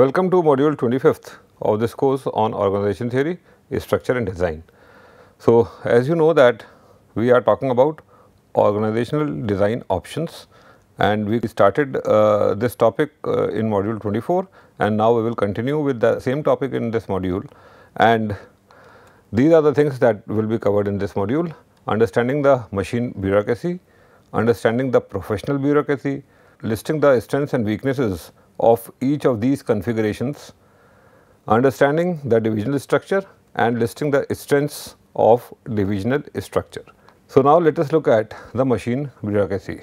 Welcome to module 25th of this course on organization theory, structure and design. So, as you know that we are talking about organizational design options and we started uh, this topic uh, in module 24 and now we will continue with the same topic in this module and these are the things that will be covered in this module understanding the machine bureaucracy, understanding the professional bureaucracy, listing the strengths and weaknesses of each of these configurations, understanding the divisional structure and listing the strengths of divisional structure. So, now let us look at the machine bureaucracy.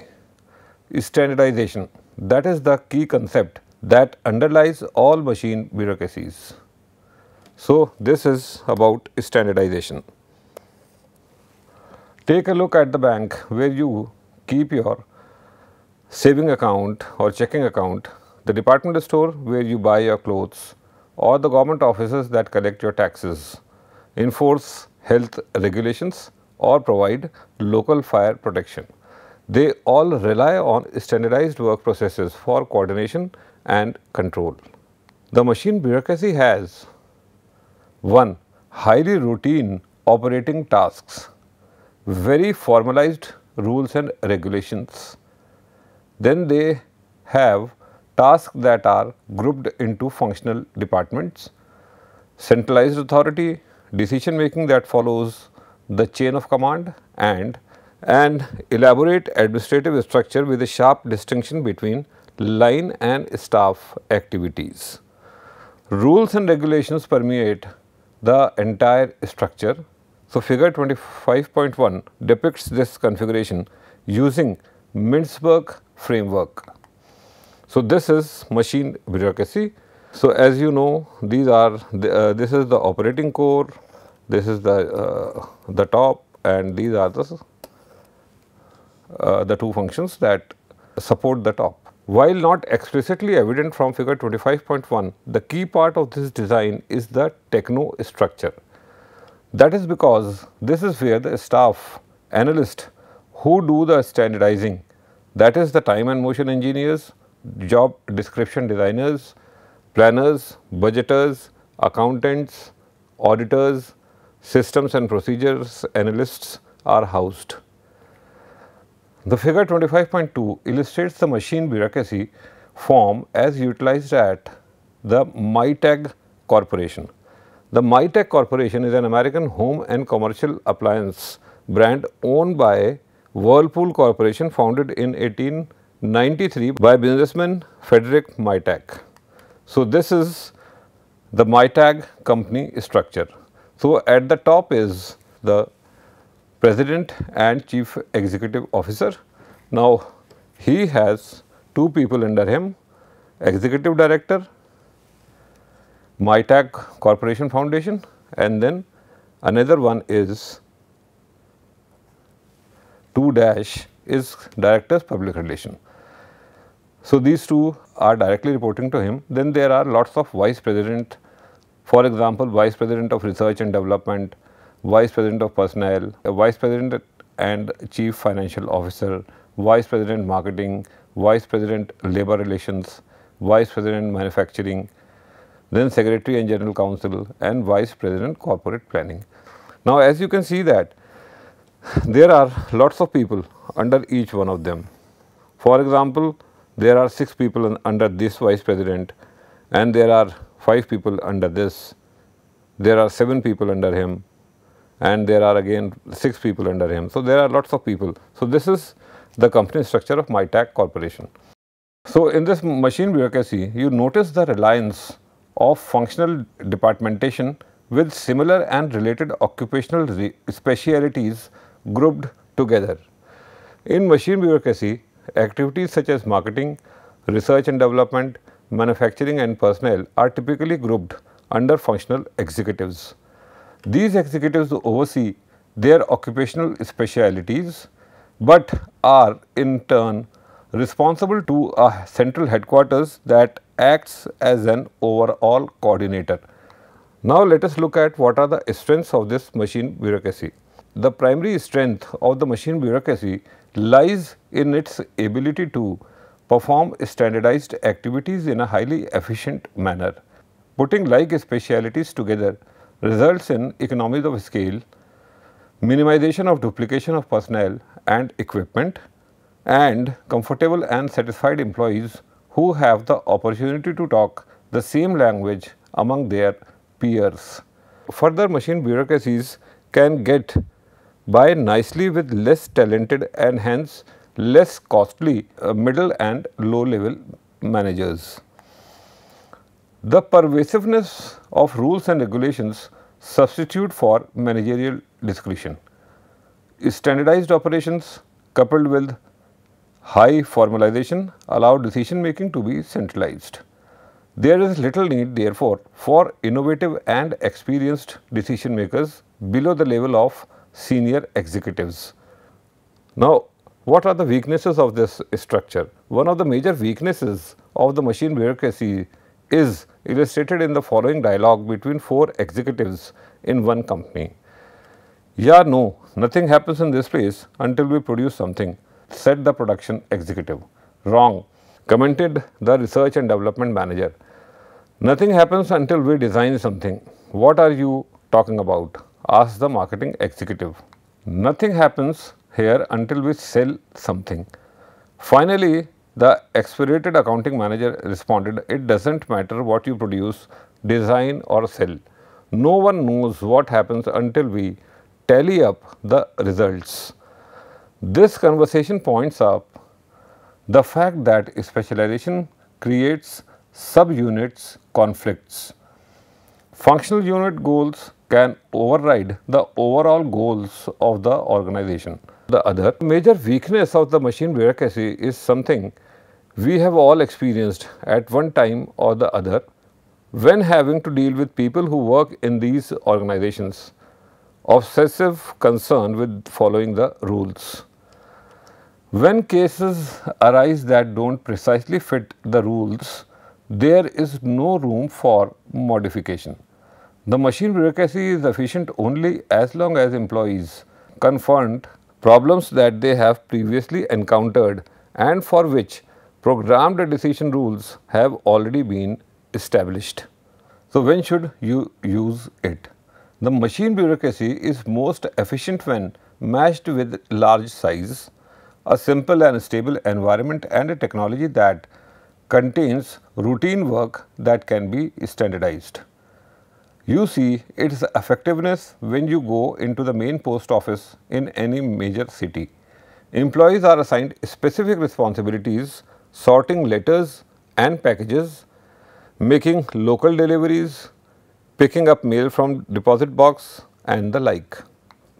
Standardization that is the key concept that underlies all machine bureaucracies. So, this is about standardization. Take a look at the bank where you keep your saving account or checking account the department store where you buy your clothes or the government offices that collect your taxes, enforce health regulations or provide local fire protection. They all rely on standardized work processes for coordination and control. The machine bureaucracy has 1. Highly routine operating tasks, very formalized rules and regulations. Then they have tasks that are grouped into functional departments, centralized authority, decision making that follows the chain of command and an elaborate administrative structure with a sharp distinction between line and staff activities. Rules and regulations permeate the entire structure. So, figure 25.1 depicts this configuration using Mintzberg framework. So, this is machine bureaucracy. So, as you know these are the, uh, this is the operating core, this is the, uh, the top and these are the, uh, the two functions that support the top. While not explicitly evident from figure 25.1, the key part of this design is the techno structure. That is because this is where the staff analyst who do the standardizing that is the time and motion engineers job description designers, planners, budgeters, accountants, auditors, systems and procedures analysts are housed. The figure 25.2 illustrates the machine bureaucracy form as utilized at the MyTag Corporation. The MyTech Corporation is an American home and commercial appliance brand owned by Whirlpool Corporation founded in 18 93 by businessman Frederick Mytag. So, this is the Mytag company structure. So, at the top is the president and chief executive officer. Now, he has two people under him executive director, Mytag Corporation Foundation and then another one is 2 dash is directors public relation. So these two are directly reporting to him. Then there are lots of vice president, for example, vice president of research and development, vice president of personnel, vice president and chief financial officer, vice president marketing, vice president labor relations, vice president manufacturing, then secretary and general counsel and vice president corporate planning. Now as you can see that there are lots of people under each one of them. For example, there are 6 people under this vice president and there are 5 people under this, there are 7 people under him and there are again 6 people under him. So, there are lots of people. So, this is the company structure of MyTAC corporation. So, in this machine bureaucracy, you notice the reliance of functional departmentation with similar and related occupational specialities grouped together. In machine bureaucracy, Activities such as marketing, research and development, manufacturing and personnel are typically grouped under functional executives. These executives oversee their occupational specialities, but are in turn responsible to a central headquarters that acts as an overall coordinator. Now, let us look at what are the strengths of this machine bureaucracy. The primary strength of the machine bureaucracy lies in its ability to perform standardized activities in a highly efficient manner. Putting like specialities together results in economies of scale, minimization of duplication of personnel and equipment, and comfortable and satisfied employees who have the opportunity to talk the same language among their peers. Further machine bureaucracies can get buy nicely with less talented and hence less costly uh, middle and low level managers. The pervasiveness of rules and regulations substitute for managerial discretion. Standardized operations coupled with high formalization allow decision making to be centralized. There is little need therefore for innovative and experienced decision makers below the level of senior executives. Now, what are the weaknesses of this structure? One of the major weaknesses of the machine bureaucracy is illustrated in the following dialogue between four executives in one company. Yeah, no, nothing happens in this place until we produce something, said the production executive. Wrong, commented the research and development manager. Nothing happens until we design something. What are you talking about? Asked the marketing executive. Nothing happens here until we sell something. Finally, the expedited accounting manager responded, it does not matter what you produce, design or sell. No one knows what happens until we tally up the results. This conversation points up the fact that specialization creates subunits conflicts. Functional unit goals can override the overall goals of the organization. The other major weakness of the machine bureaucracy is something we have all experienced at one time or the other when having to deal with people who work in these organizations, obsessive concern with following the rules. When cases arise that do not precisely fit the rules, there is no room for modification. The machine bureaucracy is efficient only as long as employees confront problems that they have previously encountered and for which programmed decision rules have already been established. So, when should you use it? The machine bureaucracy is most efficient when matched with large size, a simple and stable environment and a technology that contains routine work that can be standardized. You see its effectiveness when you go into the main post office in any major city. Employees are assigned specific responsibilities, sorting letters and packages, making local deliveries, picking up mail from deposit box and the like.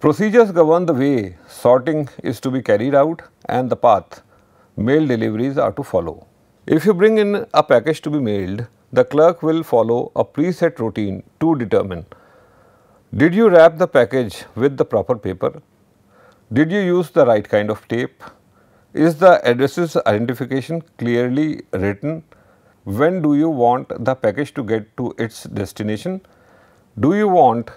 Procedures govern the way sorting is to be carried out and the path mail deliveries are to follow. If you bring in a package to be mailed, the clerk will follow a preset routine to determine did you wrap the package with the proper paper? Did you use the right kind of tape? Is the addresses identification clearly written? When do you want the package to get to its destination? Do you want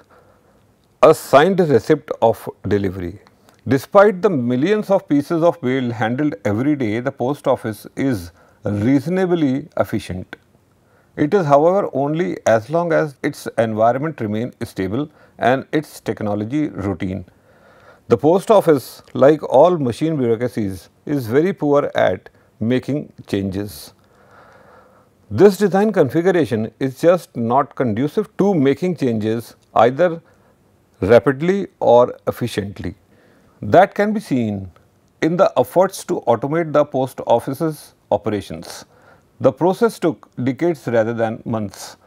a signed receipt of delivery? Despite the millions of pieces of mail handled every day, the post office is reasonably efficient. It is however only as long as its environment remain stable and its technology routine. The post office like all machine bureaucracies is very poor at making changes. This design configuration is just not conducive to making changes either rapidly or efficiently. That can be seen in the efforts to automate the post office's operations. The process took decades rather than months.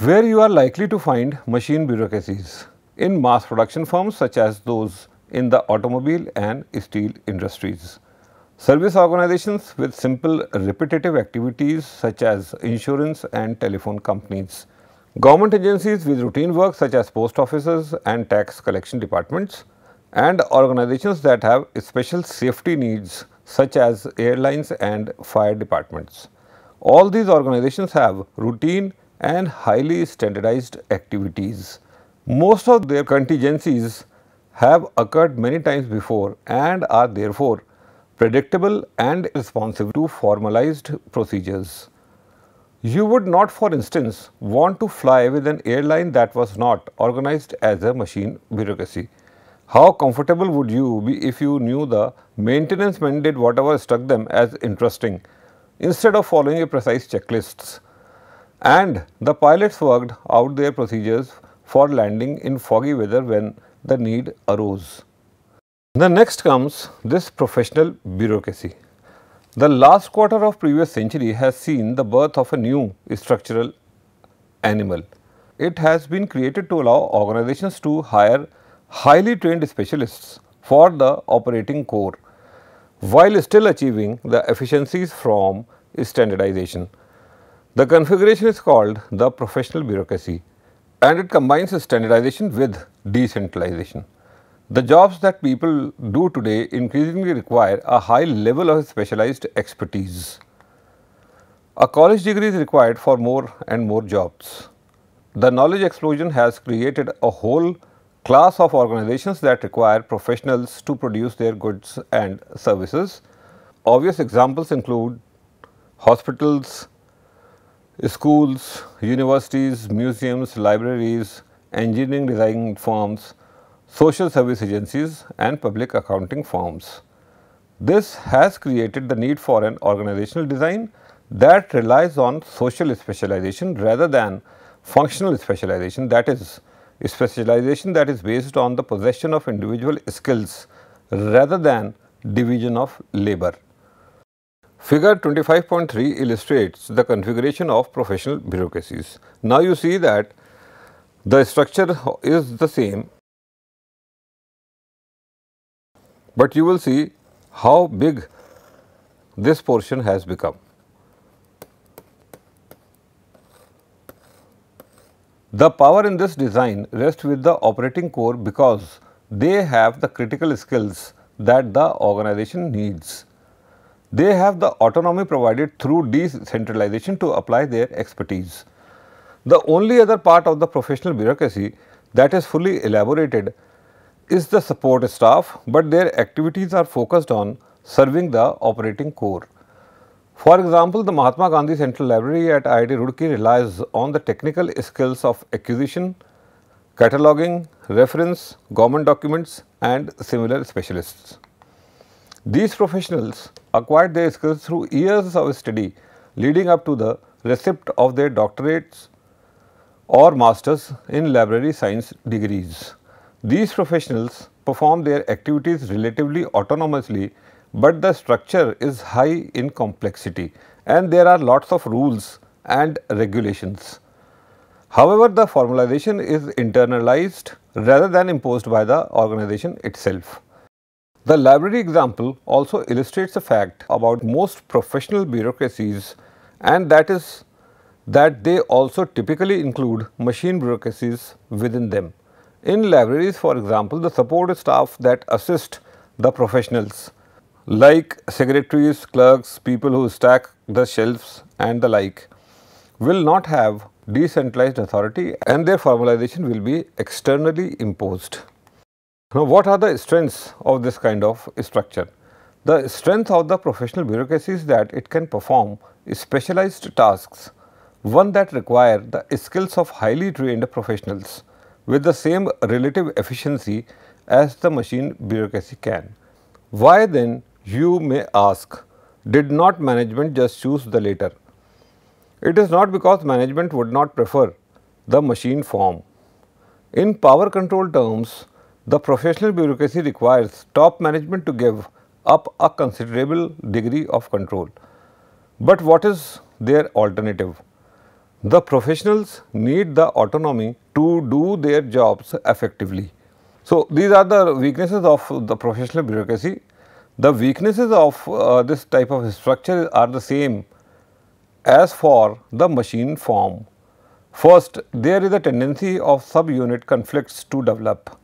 Where you are likely to find machine bureaucracies in mass production firms such as those in the automobile and steel industries. Service organizations with simple repetitive activities such as insurance and telephone companies. Government agencies with routine work such as post offices and tax collection departments and organizations that have special safety needs such as airlines and fire departments. All these organizations have routine and highly standardized activities. Most of their contingencies have occurred many times before and are therefore predictable and responsive to formalized procedures. You would not for instance want to fly with an airline that was not organized as a machine bureaucracy. How comfortable would you be if you knew the maintenance men did whatever struck them as interesting instead of following a precise checklists? And the pilots worked out their procedures for landing in foggy weather when the need arose. The next comes this professional bureaucracy. The last quarter of previous century has seen the birth of a new structural animal. It has been created to allow organizations to hire highly trained specialists for the operating core while still achieving the efficiencies from standardization. The configuration is called the professional bureaucracy and it combines standardization with decentralization. The jobs that people do today increasingly require a high level of specialized expertise. A college degree is required for more and more jobs. The knowledge explosion has created a whole class of organizations that require professionals to produce their goods and services. Obvious examples include hospitals, schools, universities, museums, libraries, engineering design firms, social service agencies and public accounting firms. This has created the need for an organizational design that relies on social specialization rather than functional specialization that is specialization that is based on the possession of individual skills rather than division of labor. Figure 25.3 illustrates the configuration of professional bureaucracies. Now you see that the structure is the same, but you will see how big this portion has become. The power in this design rests with the operating core because they have the critical skills that the organization needs. They have the autonomy provided through decentralization to apply their expertise. The only other part of the professional bureaucracy that is fully elaborated is the support staff, but their activities are focused on serving the operating core. For example, the Mahatma Gandhi Central Library at IIT Roorkee relies on the technical skills of acquisition, cataloging, reference, government documents and similar specialists. These professionals acquired their skills through years of study leading up to the receipt of their doctorates or masters in library science degrees. These professionals perform their activities relatively autonomously but the structure is high in complexity and there are lots of rules and regulations. However, the formalization is internalized rather than imposed by the organization itself. The library example also illustrates a fact about most professional bureaucracies and that is that they also typically include machine bureaucracies within them. In libraries, for example, the support staff that assist the professionals like secretaries, clerks, people who stack the shelves and the like, will not have decentralized authority and their formalization will be externally imposed. Now, what are the strengths of this kind of structure? The strength of the professional bureaucracy is that it can perform specialized tasks, one that require the skills of highly trained professionals with the same relative efficiency as the machine bureaucracy can. Why then you may ask, did not management just choose the latter? It is not because management would not prefer the machine form. In power control terms, the professional bureaucracy requires top management to give up a considerable degree of control. But what is their alternative? The professionals need the autonomy to do their jobs effectively. So, these are the weaknesses of the professional bureaucracy the weaknesses of uh, this type of structure are the same as for the machine form. First, there is a tendency of subunit conflicts to develop.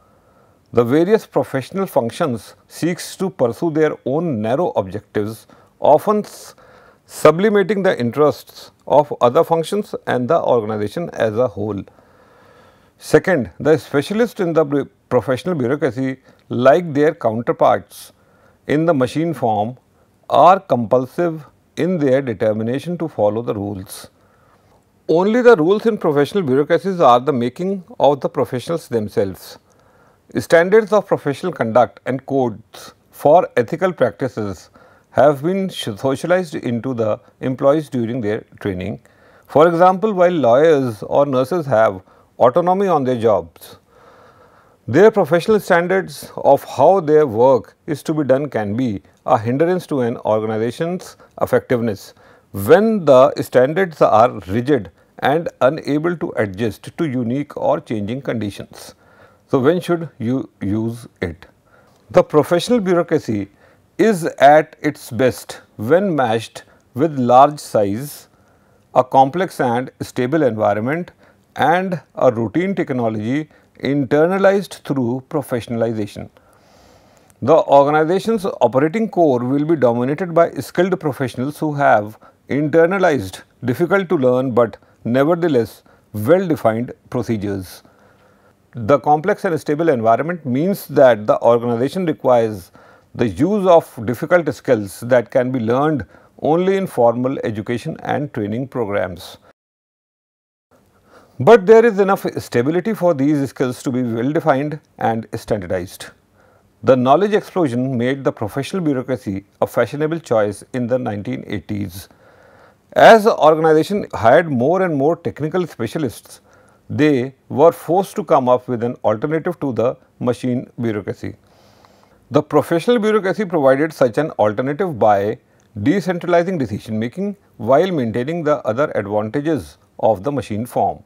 The various professional functions seeks to pursue their own narrow objectives, often sublimating the interests of other functions and the organization as a whole. Second, the specialists in the professional bureaucracy, like their counterparts, in the machine form are compulsive in their determination to follow the rules. Only the rules in professional bureaucracies are the making of the professionals themselves. Standards of professional conduct and codes for ethical practices have been socialized into the employees during their training. For example, while lawyers or nurses have autonomy on their jobs, their professional standards of how their work is to be done can be a hindrance to an organization's effectiveness. When the standards are rigid and unable to adjust to unique or changing conditions. So, when should you use it? The professional bureaucracy is at its best when matched with large size, a complex and stable environment and a routine technology internalized through professionalization. The organization's operating core will be dominated by skilled professionals who have internalized difficult to learn but nevertheless well defined procedures. The complex and stable environment means that the organization requires the use of difficult skills that can be learned only in formal education and training programs. But there is enough stability for these skills to be well defined and standardized. The knowledge explosion made the professional bureaucracy a fashionable choice in the 1980s. As the organization hired more and more technical specialists, they were forced to come up with an alternative to the machine bureaucracy. The professional bureaucracy provided such an alternative by decentralizing decision making while maintaining the other advantages of the machine form.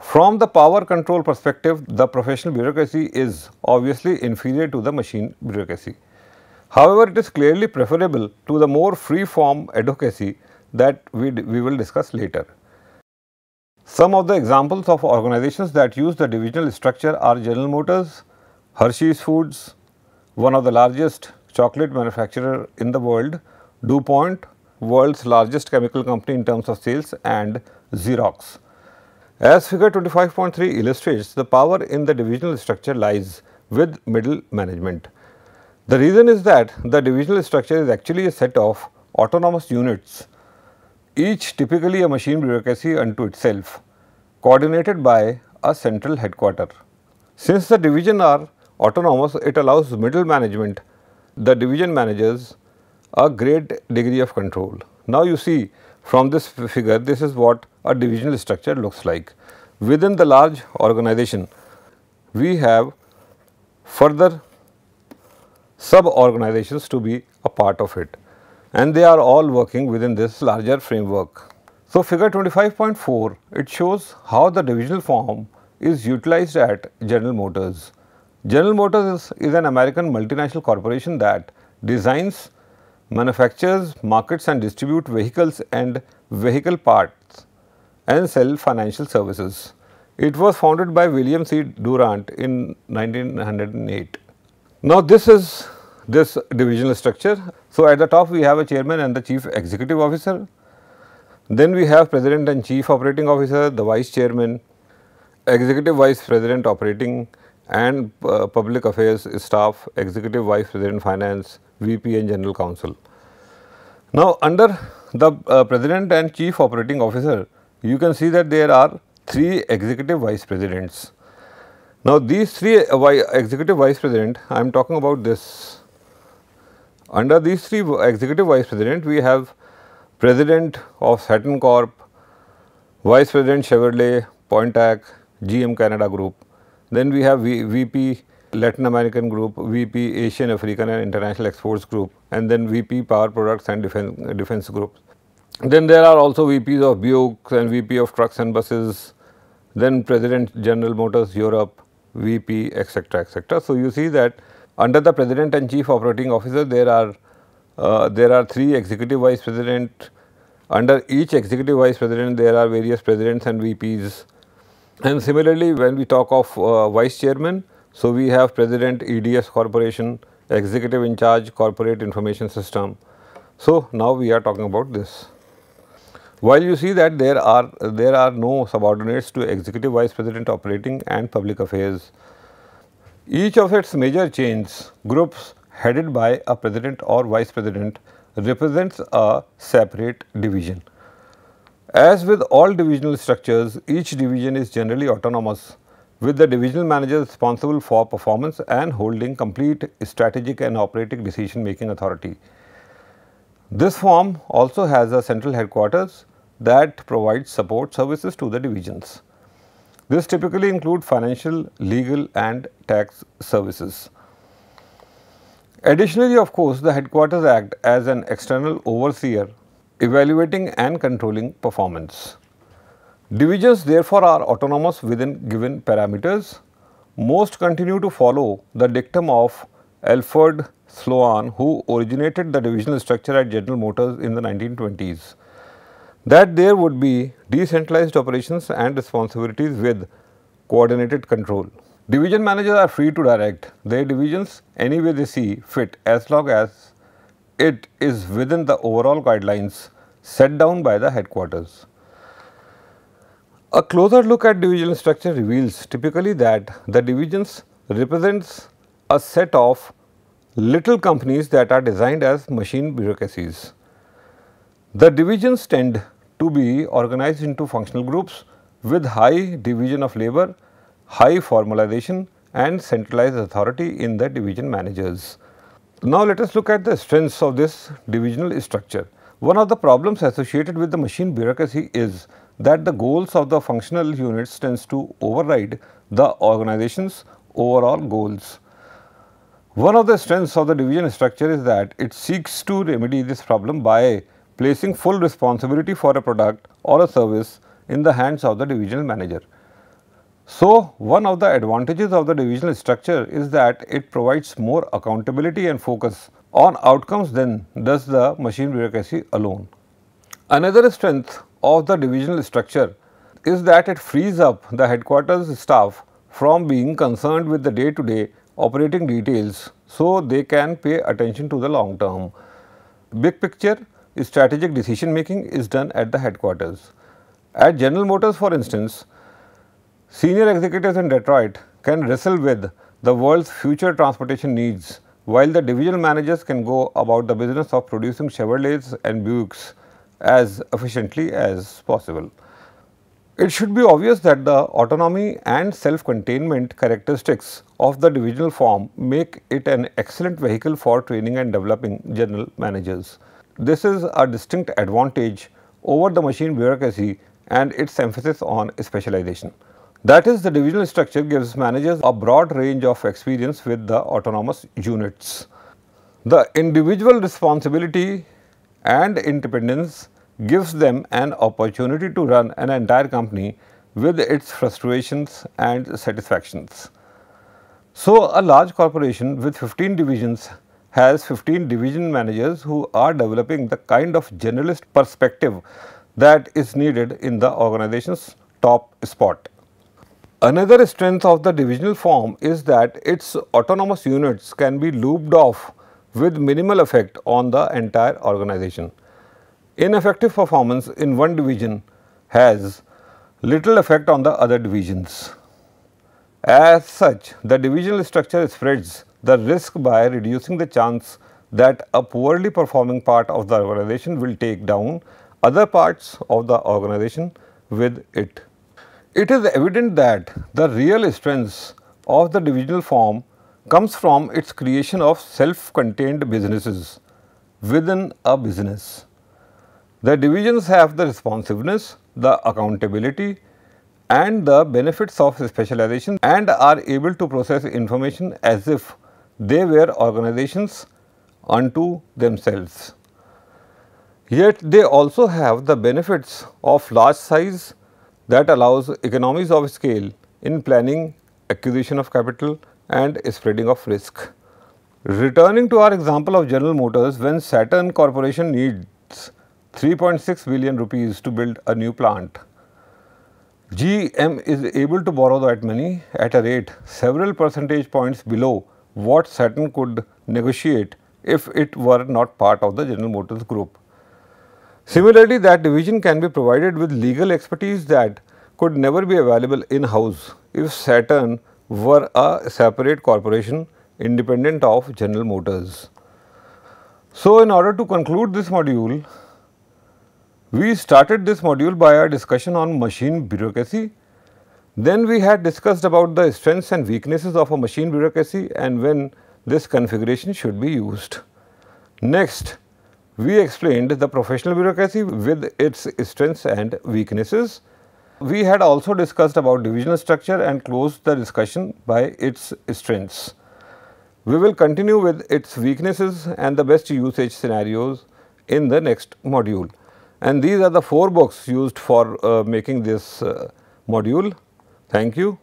From the power control perspective, the professional bureaucracy is obviously inferior to the machine bureaucracy. However, it is clearly preferable to the more free-form advocacy that we, we will discuss later. Some of the examples of organizations that use the divisional structure are General Motors, Hershey's Foods, one of the largest chocolate manufacturer in the world, DuPont, world's largest chemical company in terms of sales and Xerox. As figure 25.3 illustrates, the power in the divisional structure lies with middle management. The reason is that the divisional structure is actually a set of autonomous units, each typically a machine bureaucracy unto itself, coordinated by a central headquarter. Since the division are autonomous, it allows middle management, the division managers, a great degree of control. Now you see from this figure, this is what a divisional structure looks like. Within the large organization, we have further sub organizations to be a part of it and they are all working within this larger framework. So, figure 25.4 it shows how the divisional form is utilized at General Motors. General Motors is, is an American multinational corporation that designs manufactures, markets and distribute vehicles and vehicle parts and sell financial services. It was founded by William C. Durant in 1908. Now, this is this divisional structure. So, at the top we have a chairman and the chief executive officer. Then we have president and chief operating officer, the vice chairman, executive vice president operating and uh, public affairs staff, executive vice president finance, VP and General Counsel. Now, under the uh, President and Chief Operating Officer, you can see that there are three Executive Vice Presidents. Now, these three uh, Executive Vice President, I am talking about this. Under these three Executive Vice President, we have President of Saturn Corp, Vice President Chevrolet, Pointac, GM Canada Group. Then we have v VP Latin American Group, VP Asian, African and International Exports Group, and then VP Power Products and Defense, Defense Groups. Then there are also VPs of Buicks and VP of Trucks and Buses, then President General Motors Europe, VP, etc., etc. So you see that under the President and Chief Operating Officer, there are uh, there are three Executive Vice President. Under each Executive Vice President, there are various Presidents and VPs. And similarly, when we talk of uh, Vice Chairman, so, we have President EDS Corporation, Executive in charge Corporate Information System. So, now we are talking about this. While you see that there are there are no subordinates to Executive Vice President Operating and Public Affairs, each of its major chains groups headed by a President or Vice President represents a separate division. As with all divisional structures, each division is generally autonomous with the divisional managers responsible for performance and holding complete strategic and operating decision making authority. This form also has a central headquarters that provides support services to the divisions. This typically include financial, legal and tax services. Additionally, of course, the headquarters act as an external overseer evaluating and controlling performance. Divisions therefore are autonomous within given parameters. Most continue to follow the dictum of Alfred Sloan who originated the divisional structure at General Motors in the 1920s that there would be decentralized operations and responsibilities with coordinated control. Division managers are free to direct their divisions any way they see fit as long as it is within the overall guidelines set down by the headquarters. A closer look at divisional structure reveals typically that the divisions represents a set of little companies that are designed as machine bureaucracies. The divisions tend to be organized into functional groups with high division of labor, high formalization and centralized authority in the division managers. Now, let us look at the strengths of this divisional structure. One of the problems associated with the machine bureaucracy is that the goals of the functional units tends to override the organization's overall goals. One of the strengths of the division structure is that it seeks to remedy this problem by placing full responsibility for a product or a service in the hands of the divisional manager. So, one of the advantages of the divisional structure is that it provides more accountability and focus on outcomes than does the machine bureaucracy alone. Another strength of the divisional structure is that it frees up the headquarters staff from being concerned with the day to day operating details so they can pay attention to the long term. Big picture strategic decision making is done at the headquarters. At General Motors for instance, senior executives in Detroit can wrestle with the world's future transportation needs while the divisional managers can go about the business of producing Chevrolets and Buicks as efficiently as possible. It should be obvious that the autonomy and self-containment characteristics of the divisional form make it an excellent vehicle for training and developing general managers. This is a distinct advantage over the machine bureaucracy and its emphasis on specialization. That is, the divisional structure gives managers a broad range of experience with the autonomous units. The individual responsibility and independence gives them an opportunity to run an entire company with its frustrations and satisfactions. So, a large corporation with 15 divisions has 15 division managers who are developing the kind of generalist perspective that is needed in the organization's top spot. Another strength of the divisional form is that its autonomous units can be looped off with minimal effect on the entire organization. Ineffective performance in one division has little effect on the other divisions. As such, the divisional structure spreads the risk by reducing the chance that a poorly performing part of the organization will take down other parts of the organization with it. It is evident that the real strength of the divisional form comes from its creation of self-contained businesses within a business. The divisions have the responsiveness, the accountability and the benefits of specialization and are able to process information as if they were organizations unto themselves. Yet they also have the benefits of large size that allows economies of scale in planning, acquisition of capital and spreading of risk. Returning to our example of General Motors, when Saturn Corporation needs 3.6 billion rupees to build a new plant. GM is able to borrow that money at a rate several percentage points below what Saturn could negotiate if it were not part of the General Motors group. Similarly, that division can be provided with legal expertise that could never be available in-house if Saturn were a separate corporation independent of General Motors. So, in order to conclude this module, we started this module by a discussion on machine bureaucracy. Then we had discussed about the strengths and weaknesses of a machine bureaucracy and when this configuration should be used. Next, we explained the professional bureaucracy with its strengths and weaknesses. We had also discussed about divisional structure and closed the discussion by its strengths. We will continue with its weaknesses and the best usage scenarios in the next module. And these are the four books used for uh, making this uh, module. Thank you.